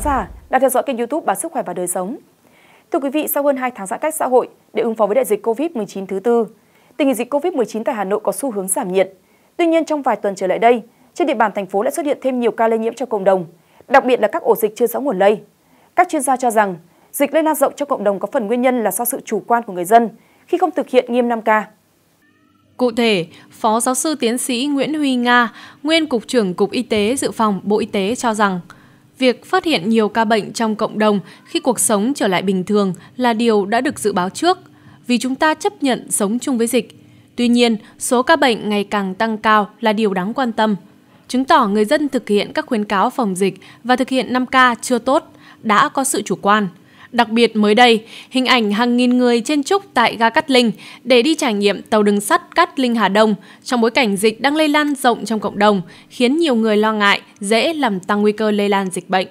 khán giả đang theo dõi kênh YouTube Báo Sức khỏe và đời sống. Thưa quý vị, sau hơn 2 tháng giãn cách xã hội để ứng phó với đại dịch Covid-19 thứ tư, tình hình dịch Covid-19 tại Hà Nội có xu hướng giảm nhiệt. Tuy nhiên, trong vài tuần trở lại đây, trên địa bàn thành phố lại xuất hiện thêm nhiều ca lây nhiễm cho cộng đồng, đặc biệt là các ổ dịch chưa rõ nguồn lây. Các chuyên gia cho rằng, dịch lây lan rộng cho cộng đồng có phần nguyên nhân là do sự chủ quan của người dân khi không thực hiện nghiêm 5K. Cụ thể, Phó Giáo sư Tiến sĩ Nguyễn Huy Nga, Nguyên Cục trưởng Cục Y tế Dự phòng Bộ Y tế cho rằng, Việc phát hiện nhiều ca bệnh trong cộng đồng khi cuộc sống trở lại bình thường là điều đã được dự báo trước, vì chúng ta chấp nhận sống chung với dịch. Tuy nhiên, số ca bệnh ngày càng tăng cao là điều đáng quan tâm, chứng tỏ người dân thực hiện các khuyến cáo phòng dịch và thực hiện 5K chưa tốt, đã có sự chủ quan – Đặc biệt mới đây, hình ảnh hàng nghìn người trên trúc tại ga Cát Linh để đi trải nghiệm tàu đường sắt Cát Linh Hà Đông trong bối cảnh dịch đang lây lan rộng trong cộng đồng khiến nhiều người lo ngại dễ làm tăng nguy cơ lây lan dịch bệnh.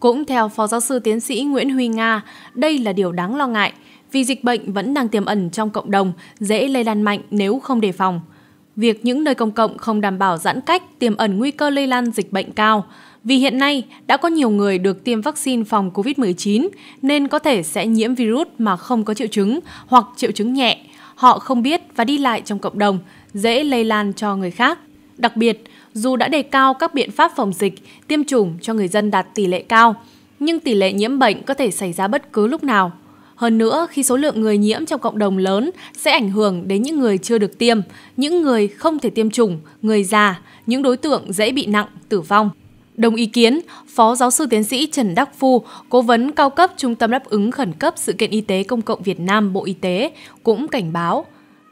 Cũng theo Phó Giáo sư Tiến sĩ Nguyễn Huy Nga, đây là điều đáng lo ngại vì dịch bệnh vẫn đang tiềm ẩn trong cộng đồng, dễ lây lan mạnh nếu không đề phòng – việc những nơi công cộng không đảm bảo giãn cách tiềm ẩn nguy cơ lây lan dịch bệnh cao. Vì hiện nay đã có nhiều người được tiêm vaccine phòng COVID-19 nên có thể sẽ nhiễm virus mà không có triệu chứng hoặc triệu chứng nhẹ. Họ không biết và đi lại trong cộng đồng, dễ lây lan cho người khác. Đặc biệt, dù đã đề cao các biện pháp phòng dịch, tiêm chủng cho người dân đạt tỷ lệ cao, nhưng tỷ lệ nhiễm bệnh có thể xảy ra bất cứ lúc nào – hơn nữa, khi số lượng người nhiễm trong cộng đồng lớn sẽ ảnh hưởng đến những người chưa được tiêm, những người không thể tiêm chủng, người già, những đối tượng dễ bị nặng, tử vong. Đồng ý kiến, Phó Giáo sư Tiến sĩ Trần Đắc Phu, Cố vấn cao cấp Trung tâm đáp ứng khẩn cấp sự kiện y tế công cộng Việt Nam Bộ Y tế cũng cảnh báo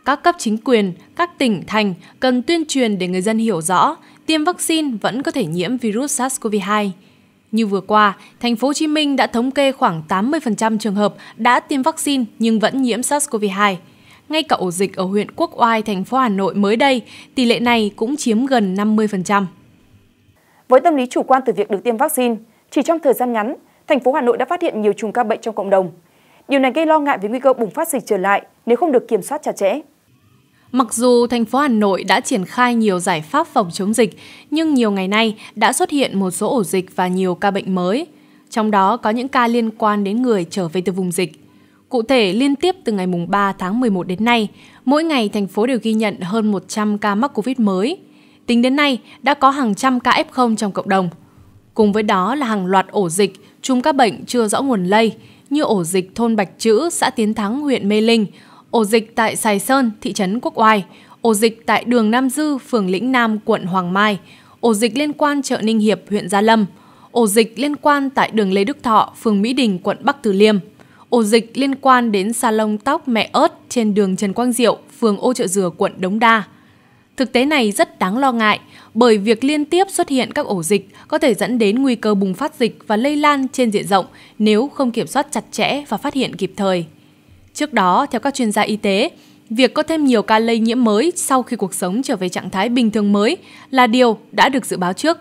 các cấp chính quyền, các tỉnh, thành cần tuyên truyền để người dân hiểu rõ tiêm vaccine vẫn có thể nhiễm virus SARS-CoV-2. Như vừa qua, thành phố Hồ Chí Minh đã thống kê khoảng 80% trường hợp đã tiêm vaccine nhưng vẫn nhiễm SARS-CoV-2. Ngay cả ổ dịch ở huyện Quốc Oai, thành phố Hà Nội mới đây, tỷ lệ này cũng chiếm gần 50%. Với tâm lý chủ quan từ việc được tiêm vaccine, chỉ trong thời gian ngắn, thành phố Hà Nội đã phát hiện nhiều chùm ca bệnh trong cộng đồng. Điều này gây lo ngại về nguy cơ bùng phát dịch trở lại nếu không được kiểm soát chặt chẽ. Mặc dù thành phố Hà Nội đã triển khai nhiều giải pháp phòng chống dịch, nhưng nhiều ngày nay đã xuất hiện một số ổ dịch và nhiều ca bệnh mới. Trong đó có những ca liên quan đến người trở về từ vùng dịch. Cụ thể, liên tiếp từ ngày 3 tháng 11 đến nay, mỗi ngày thành phố đều ghi nhận hơn 100 ca mắc Covid mới. Tính đến nay, đã có hàng trăm ca F0 trong cộng đồng. Cùng với đó là hàng loạt ổ dịch, chung các bệnh chưa rõ nguồn lây, như ổ dịch thôn Bạch Chữ, xã Tiến Thắng, huyện Mê Linh, ổ dịch tại Sài Sơn, thị trấn Quốc Oai, ổ dịch tại đường Nam Dư, phường Lĩnh Nam, quận Hoàng Mai, ổ dịch liên quan chợ Ninh Hiệp, huyện Gia Lâm, ổ dịch liên quan tại đường Lê Đức Thọ, phường Mỹ Đình, quận Bắc Từ Liêm, ổ dịch liên quan đến salon tóc mẹ ớt trên đường Trần Quang Diệu, phường Ô Chợ Dừa, quận Đống Đa. Thực tế này rất đáng lo ngại bởi việc liên tiếp xuất hiện các ổ dịch có thể dẫn đến nguy cơ bùng phát dịch và lây lan trên diện rộng nếu không kiểm soát chặt chẽ và phát hiện kịp thời. Trước đó, theo các chuyên gia y tế, việc có thêm nhiều ca lây nhiễm mới sau khi cuộc sống trở về trạng thái bình thường mới là điều đã được dự báo trước.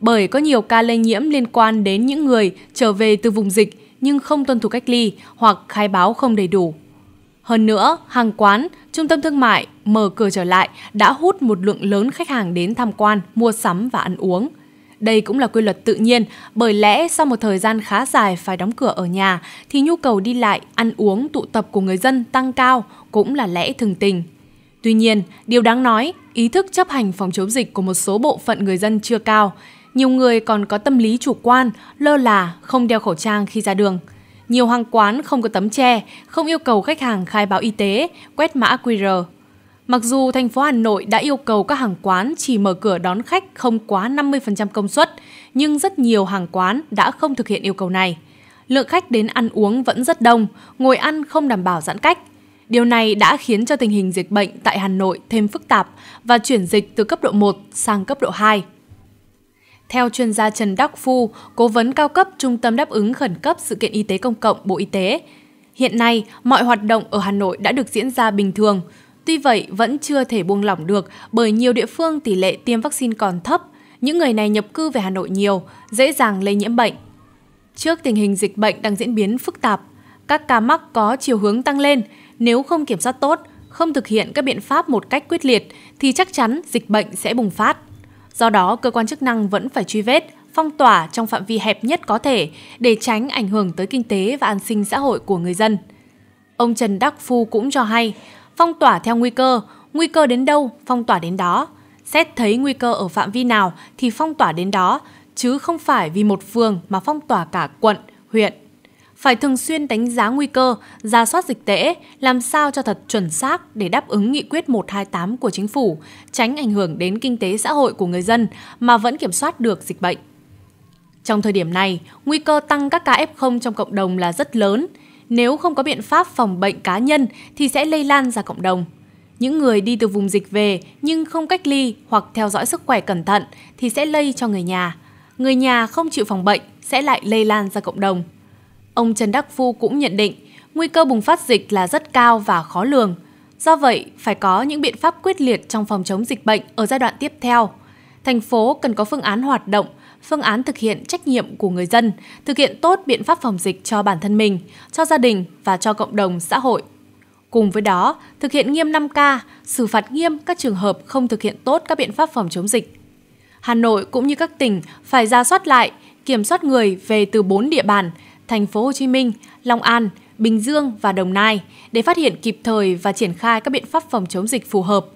Bởi có nhiều ca lây nhiễm liên quan đến những người trở về từ vùng dịch nhưng không tuân thủ cách ly hoặc khai báo không đầy đủ. Hơn nữa, hàng quán, trung tâm thương mại mở cửa trở lại đã hút một lượng lớn khách hàng đến tham quan, mua sắm và ăn uống – đây cũng là quy luật tự nhiên, bởi lẽ sau một thời gian khá dài phải đóng cửa ở nhà thì nhu cầu đi lại, ăn uống, tụ tập của người dân tăng cao cũng là lẽ thường tình. Tuy nhiên, điều đáng nói, ý thức chấp hành phòng chống dịch của một số bộ phận người dân chưa cao. Nhiều người còn có tâm lý chủ quan, lơ là, không đeo khẩu trang khi ra đường. Nhiều hàng quán không có tấm che, không yêu cầu khách hàng khai báo y tế, quét mã QR Mặc dù thành phố Hà Nội đã yêu cầu các hàng quán chỉ mở cửa đón khách không quá 50% công suất, nhưng rất nhiều hàng quán đã không thực hiện yêu cầu này. Lượng khách đến ăn uống vẫn rất đông, ngồi ăn không đảm bảo giãn cách. Điều này đã khiến cho tình hình dịch bệnh tại Hà Nội thêm phức tạp và chuyển dịch từ cấp độ 1 sang cấp độ 2. Theo chuyên gia Trần Đắc Phu, cố vấn cao cấp Trung tâm đáp ứng khẩn cấp sự kiện y tế công cộng Bộ Y tế, hiện nay mọi hoạt động ở Hà Nội đã được diễn ra bình thường, Tuy vậy, vẫn chưa thể buông lỏng được bởi nhiều địa phương tỷ lệ tiêm vaccine còn thấp, những người này nhập cư về Hà Nội nhiều, dễ dàng lây nhiễm bệnh. Trước tình hình dịch bệnh đang diễn biến phức tạp, các ca mắc có chiều hướng tăng lên, nếu không kiểm soát tốt, không thực hiện các biện pháp một cách quyết liệt thì chắc chắn dịch bệnh sẽ bùng phát. Do đó, cơ quan chức năng vẫn phải truy vết, phong tỏa trong phạm vi hẹp nhất có thể để tránh ảnh hưởng tới kinh tế và an sinh xã hội của người dân. Ông Trần Đắc Phu cũng cho hay, phong tỏa theo nguy cơ, nguy cơ đến đâu, phong tỏa đến đó. Xét thấy nguy cơ ở phạm vi nào thì phong tỏa đến đó, chứ không phải vì một phường mà phong tỏa cả quận, huyện. Phải thường xuyên đánh giá nguy cơ, ra soát dịch tễ, làm sao cho thật chuẩn xác để đáp ứng nghị quyết 128 của chính phủ, tránh ảnh hưởng đến kinh tế xã hội của người dân mà vẫn kiểm soát được dịch bệnh. Trong thời điểm này, nguy cơ tăng các ca F0 trong cộng đồng là rất lớn nếu không có biện pháp phòng bệnh cá nhân thì sẽ lây lan ra cộng đồng. Những người đi từ vùng dịch về nhưng không cách ly hoặc theo dõi sức khỏe cẩn thận thì sẽ lây cho người nhà. Người nhà không chịu phòng bệnh sẽ lại lây lan ra cộng đồng. Ông Trần Đắc Phu cũng nhận định nguy cơ bùng phát dịch là rất cao và khó lường. Do vậy, phải có những biện pháp quyết liệt trong phòng chống dịch bệnh ở giai đoạn tiếp theo. Thành phố cần có phương án hoạt động – phương án thực hiện trách nhiệm của người dân, thực hiện tốt biện pháp phòng dịch cho bản thân mình, cho gia đình và cho cộng đồng xã hội. Cùng với đó, thực hiện nghiêm 5K, xử phạt nghiêm các trường hợp không thực hiện tốt các biện pháp phòng chống dịch. Hà Nội cũng như các tỉnh phải ra soát lại, kiểm soát người về từ 4 địa bàn, thành phố Hồ Chí Minh, Long An, Bình Dương và Đồng Nai để phát hiện kịp thời và triển khai các biện pháp phòng chống dịch phù hợp.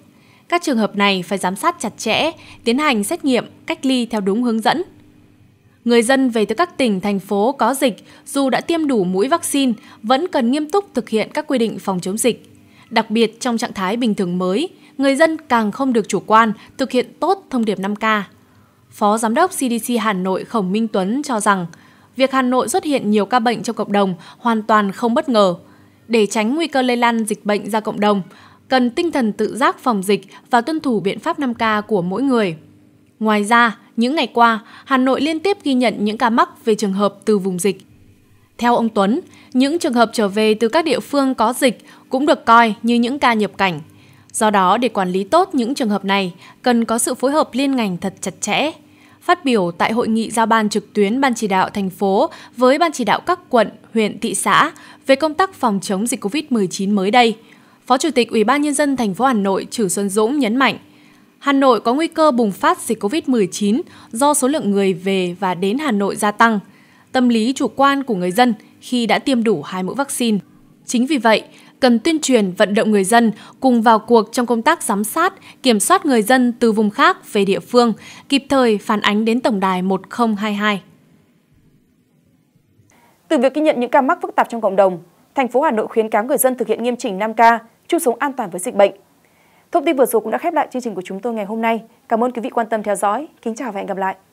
Các trường hợp này phải giám sát chặt chẽ, tiến hành xét nghiệm, cách ly theo đúng hướng dẫn. Người dân về từ các tỉnh, thành phố có dịch dù đã tiêm đủ mũi vaccine vẫn cần nghiêm túc thực hiện các quy định phòng chống dịch. Đặc biệt trong trạng thái bình thường mới, người dân càng không được chủ quan thực hiện tốt thông điệp 5K. Phó Giám đốc CDC Hà Nội Khổng Minh Tuấn cho rằng, việc Hà Nội xuất hiện nhiều ca bệnh trong cộng đồng hoàn toàn không bất ngờ. Để tránh nguy cơ lây lan dịch bệnh ra cộng đồng, cần tinh thần tự giác phòng dịch và tuân thủ biện pháp 5K của mỗi người. Ngoài ra, những ngày qua, Hà Nội liên tiếp ghi nhận những ca mắc về trường hợp từ vùng dịch. Theo ông Tuấn, những trường hợp trở về từ các địa phương có dịch cũng được coi như những ca nhập cảnh. Do đó, để quản lý tốt những trường hợp này, cần có sự phối hợp liên ngành thật chặt chẽ. Phát biểu tại hội nghị giao ban trực tuyến Ban chỉ đạo thành phố với Ban chỉ đạo các quận, huyện, thị xã về công tác phòng chống dịch COVID-19 mới đây, Phó Chủ tịch Ủy ban nhân dân thành phố Hà Nội Trử Xuân Dũng nhấn mạnh, Hà Nội có nguy cơ bùng phát dịch COVID-19 do số lượng người về và đến Hà Nội gia tăng, tâm lý chủ quan của người dân khi đã tiêm đủ hai mũi vaccine. Chính vì vậy, cần tuyên truyền vận động người dân cùng vào cuộc trong công tác giám sát, kiểm soát người dân từ vùng khác về địa phương, kịp thời phản ánh đến Tổng đài 1022. Từ việc ghi nhận những ca mắc phức tạp trong cộng đồng, thành phố Hà Nội khuyến cáo người dân thực hiện nghiêm chỉnh 5K, chung sống an toàn với dịch bệnh Thông tin vừa rồi cũng đã khép lại chương trình của chúng tôi ngày hôm nay. Cảm ơn quý vị quan tâm theo dõi. Kính chào và hẹn gặp lại.